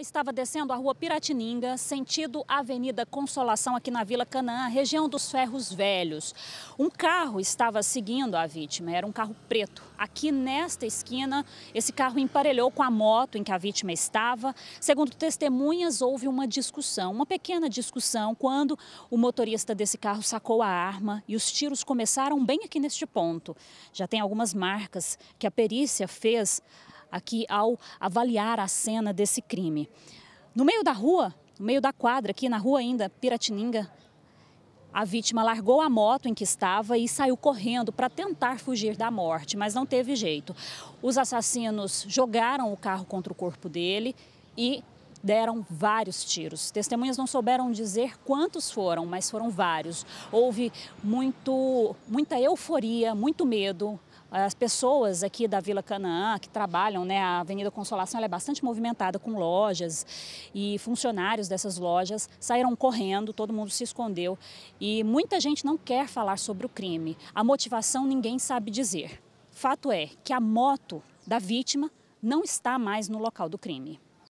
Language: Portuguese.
estava descendo a rua Piratininga, sentido Avenida Consolação, aqui na Vila Canaã, região dos Ferros Velhos. Um carro estava seguindo a vítima, era um carro preto. Aqui nesta esquina, esse carro emparelhou com a moto em que a vítima estava. Segundo testemunhas, houve uma discussão, uma pequena discussão, quando o motorista desse carro sacou a arma e os tiros começaram bem aqui neste ponto. Já tem algumas marcas que a perícia fez aqui ao avaliar a cena desse crime. No meio da rua, no meio da quadra, aqui na rua ainda, Piratininga, a vítima largou a moto em que estava e saiu correndo para tentar fugir da morte, mas não teve jeito. Os assassinos jogaram o carro contra o corpo dele e deram vários tiros. Testemunhas não souberam dizer quantos foram, mas foram vários. Houve muito, muita euforia, muito medo, eh, as pessoas aqui da Vila Canaã que trabalham, né, a Avenida Consolação é bastante movimentada com lojas e funcionários dessas lojas saíram correndo, todo mundo se escondeu e muita gente não quer falar sobre o crime. A motivação ninguém sabe dizer. Fato é que a moto da vítima não está mais no local do crime.